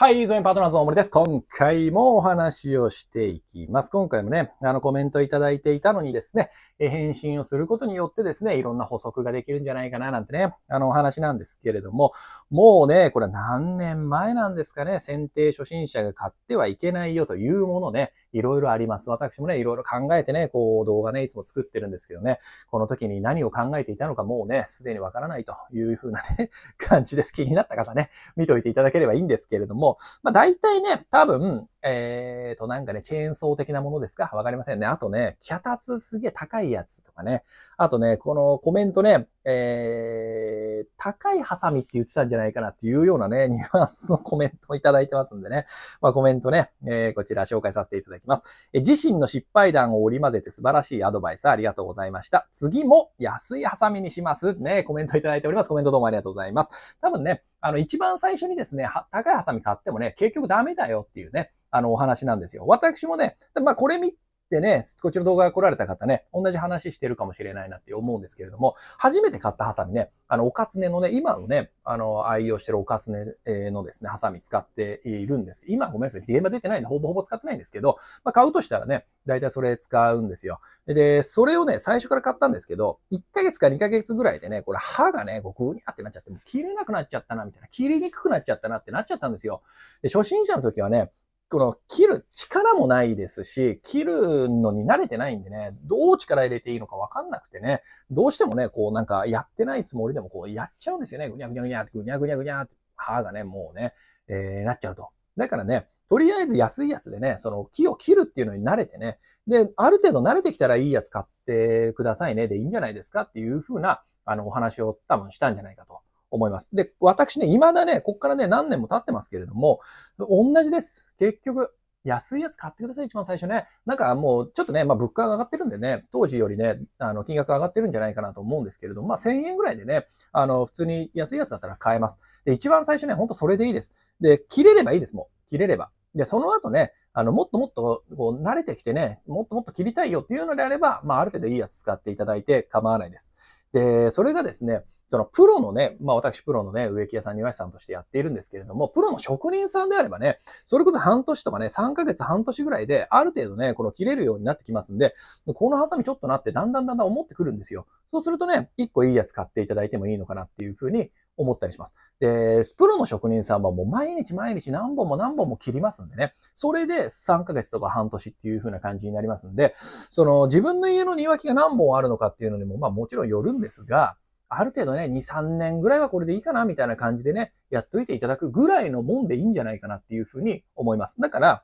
はい、ゾインパートナーズの森です。今回もお話をしていきます。今回もね、あのコメントいただいていたのにですね、え返信をすることによってですね、いろんな補足ができるんじゃないかななんてね、あのお話なんですけれども、もうね、これ何年前なんですかね、選定初心者が買ってはいけないよというものね、いろいろあります。私もね、いろいろ考えてね、こう動画ね、いつも作ってるんですけどね、この時に何を考えていたのかもうね、すでにわからないというふうなね、感じです。気になった方ね、見といていただければいいんですけれども、も、まあ大体ね、多分、えーと、なんかね、チェーンソー的なものですかわかりませんね。あとね、脚立すげえ高いやつとかね。あとね、このコメントね、えー、高いハサミって言ってたんじゃないかなっていうようなね、ニュアンスのコメントをいただいてますんでね。まあコメントね、えー、こちら紹介させていただきます。え自身の失敗談を織り交ぜて素晴らしいアドバイスありがとうございました。次も安いハサミにします。ね、コメントいただいております。コメントどうもありがとうございます。多分ね、あの、一番最初にですね、高いハサミ買っってもね、結局ダメだよっていうね、あのお話なんですよ。私もね、まあこれ見ってね、こっちの動画が来られた方ね、同じ話してるかもしれないなって思うんですけれども、初めて買ったハサミね、あの、おかつねのね、今のね、あの、愛用してるおかつねのですね、ハサミ使っているんですけど、今ごめんなさい、現場出てないんで、ほぼほぼ使ってないんですけど、まあ、買うとしたらね、だいたいそれ使うんですよ。で、それをね、最初から買ったんですけど、1ヶ月か2ヶ月ぐらいでね、これ歯がね、こう、グニャってなっちゃって、もう切れなくなっちゃったな、みたいな、切りにくくなっちゃったなってなっちゃったんですよ。で、初心者の時はね、この切る力もないですし、切るのに慣れてないんでね、どう力入れていいのかわかんなくてね、どうしてもね、こうなんかやってないつもりでもこうやっちゃうんですよね。ぐにゃぐにゃぐにゃって、ぐにゃぐにゃぐにゃって、歯がね、もうね、えー、なっちゃうと。だからね、とりあえず安いやつでね、その木を切るっていうのに慣れてね、で、ある程度慣れてきたらいいやつ買ってくださいね、でいいんじゃないですかっていうふうな、あの、お話を多分したんじゃないかと。思います。で、私ね、未だね、こっからね、何年も経ってますけれども、同じです。結局、安いやつ買ってください、一番最初ね。なんかもう、ちょっとね、まあ物価が上がってるんでね、当時よりね、あの、金額上がってるんじゃないかなと思うんですけれども、まあ1000円ぐらいでね、あの、普通に安いやつだったら買えます。で、一番最初ね、ほんとそれでいいです。で、切れればいいです、もう。切れれば。で、その後ね、あの、もっともっと、こう、慣れてきてね、もっともっと切りたいよっていうのであれば、まあ、ある程度いいやつ使っていただいて構わないです。で、それがですね、そのプロのね、まあ私プロのね、植木屋さん、庭師さんとしてやっているんですけれども、プロの職人さんであればね、それこそ半年とかね、3ヶ月半年ぐらいで、ある程度ね、この切れるようになってきますんで、このハサミちょっとなって、だんだんだんだん思ってくるんですよ。そうするとね、1個いいやつ買っていただいてもいいのかなっていうふうに思ったりします。で、プロの職人さんはもう毎日毎日何本も何本も切りますんでね。それで3ヶ月とか半年っていう風な感じになりますんで、その自分の家の庭木が何本あるのかっていうのにも、まあもちろんよるんですが、ある程度ね、2、3年ぐらいはこれでいいかなみたいな感じでね、やっといていただくぐらいのもんでいいんじゃないかなっていう風に思います。だから、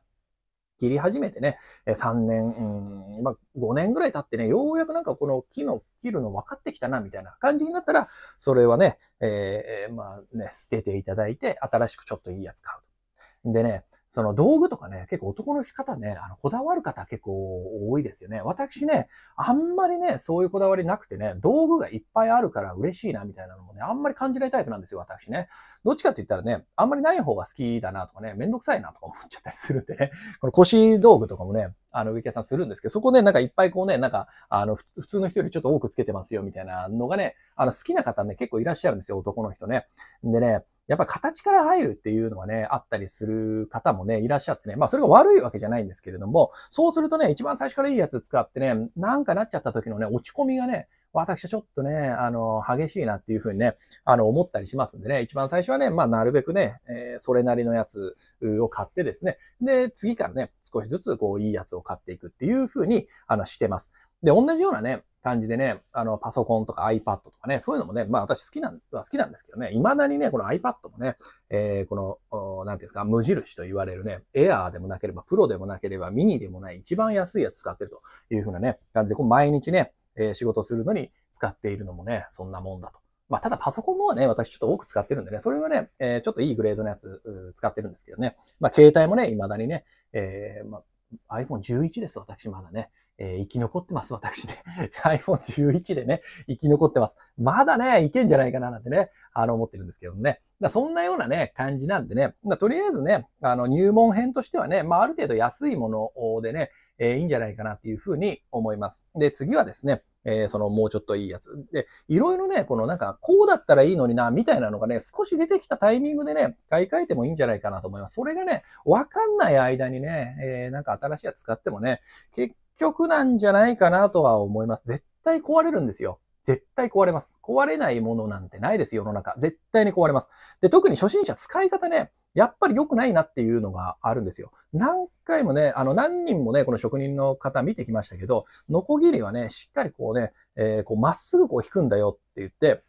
切り始めてね、3年、うん、まあ、5年ぐらい経ってね、ようやくなんかこの木の切るの分かってきたな、みたいな感じになったら、それはね、えー、まあね、捨てていただいて、新しくちょっといいやつ買う。でね、その道具とかね、結構男の方ね、あの、こだわる方結構多いですよね。私ね、あんまりね、そういうこだわりなくてね、道具がいっぱいあるから嬉しいなみたいなのもね、あんまり感じないタイプなんですよ、私ね。どっちかって言ったらね、あんまりない方が好きだなとかね、めんどくさいなとか思っちゃったりするんでね、この腰道具とかもね、あの、植木屋さんするんですけど、そこね、なんかいっぱいこうね、なんか、あの、普通の人よりちょっと多くつけてますよ、みたいなのがね、あの、好きな方ね、結構いらっしゃるんですよ、男の人ね。んでね、やっぱ形から入るっていうのはね、あったりする方もね、いらっしゃってね。まあそれが悪いわけじゃないんですけれども、そうするとね、一番最初からいいやつ使ってね、なんかなっちゃった時のね、落ち込みがね、私はちょっとね、あの、激しいなっていうふうにね、あの、思ったりしますんでね、一番最初はね、まあ、なるべくね、えー、それなりのやつを買ってですね、で、次からね、少しずつこう、いいやつを買っていくっていうふうに、あの、してます。で、同じようなね、感じでね、あの、パソコンとか iPad とかね、そういうのもね、まあ私好きなん、は好きなんですけどね、未だにね、この iPad もね、えー、この、何て言うんですか、無印と言われるね、エアーでもなければ、プロでもなければ、ミニでもない、一番安いやつ使ってるというふうなね、感じで、こう毎日ね、えー、仕事するのに使っているのもね、そんなもんだと。まあ、ただパソコンもね、私ちょっと多く使ってるんでね、それはね、えー、ちょっといいグレードのやつ使ってるんですけどね。まあ、携帯もね、未だにね、えー、まあ、iPhone11 です、私まだね。えー、生き残ってます、私ね。iPhone11 でね、生き残ってます。まだね、いけんじゃないかななんてね、あの、思ってるんですけどね。だそんなようなね、感じなんでね、まとりあえずね、あの、入門編としてはね、まあ、ある程度安いものでね、えー、いいんじゃないかなっていうふうに思います。で、次はですね、えー、そのもうちょっといいやつ。で、いろいろね、このなんか、こうだったらいいのにな、みたいなのがね、少し出てきたタイミングでね、買い替えてもいいんじゃないかなと思います。それがね、わかんない間にね、えー、なんか新しいやつ使ってもね、結局なんじゃないかなとは思います。絶対壊れるんですよ。絶対壊れます。壊れないものなんてないです、世の中。絶対に壊れます。で、特に初心者使い方ね、やっぱり良くないなっていうのがあるんですよ。何回もね、あの、何人もね、この職人の方見てきましたけど、ノコギリはね、しっかりこうね、えー、こう、まっすぐこう引くんだよって言って、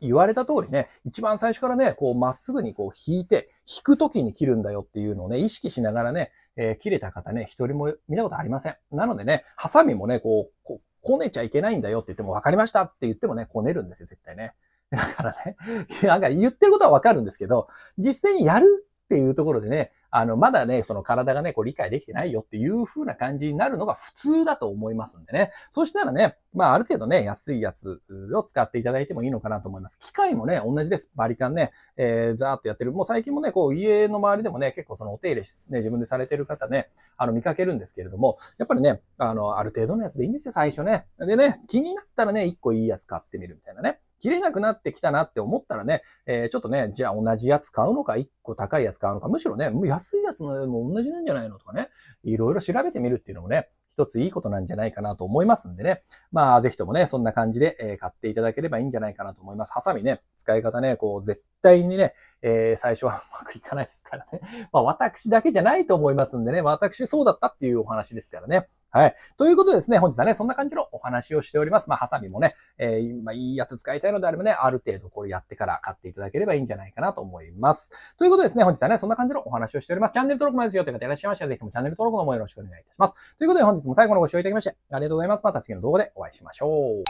言われた通りね、一番最初からね、こうまっすぐにこう引いて、引く時に切るんだよっていうのをね、意識しながらね、えー、切れた方ね、一人も見たことありません。なのでね、ハサミもね、こう、こうこねちゃいけないんだよって言っても、分かりましたって言ってもね、こねるんですよ、絶対ね。だからね、なんか言ってることはわかるんですけど、実際にやるっていうところでね、あの、まだね、その体がね、こう理解できてないよっていう風な感じになるのが普通だと思いますんでね。そしたらね、まあある程度ね、安いやつを使っていただいてもいいのかなと思います。機械もね、同じです。バリカンね、えー、ザーっとやってる。もう最近もね、こう家の周りでもね、結構そのお手入れし、ね、自分でされてる方ね、あの見かけるんですけれども、やっぱりね、あの、ある程度のやつでいいんですよ、最初ね。でね、気になったらね、1個いいやつ買ってみるみたいなね。切れなくなってきたなって思ったらね、えー、ちょっとね、じゃあ同じやつ買うのか、1個高いやつ買うのか、むしろね、安いやつのも同じなんじゃないのとかね、いろいろ調べてみるっていうのもね、一ついいことなんじゃないかなと思いますんでね。まあ、ぜひともね、そんな感じで、え買っていただければいいんじゃないかなと思います。ハサミね、使い方ね、こう、絶対にね、えー、最初はうまくいかないですからね。まあ、私だけじゃないと思いますんでね、私そうだったっていうお話ですからね。はい。ということでですね、本日はね、そんな感じのお話をしております。まあ、ハサミもね、えー、まあ、いいやつ使いたいのであればね、ある程度これやってから買っていただければいいんじゃないかなと思います。ということでですね、本日はね、そんな感じのお話をしております。チャンネル登録までしよという方いらっしゃいましたら、ぜひともチャンネル登録の方よろしくお願いいたします。ということで、本日も最後のご視聴いただきまして、ありがとうございます。また次の動画でお会いしましょう。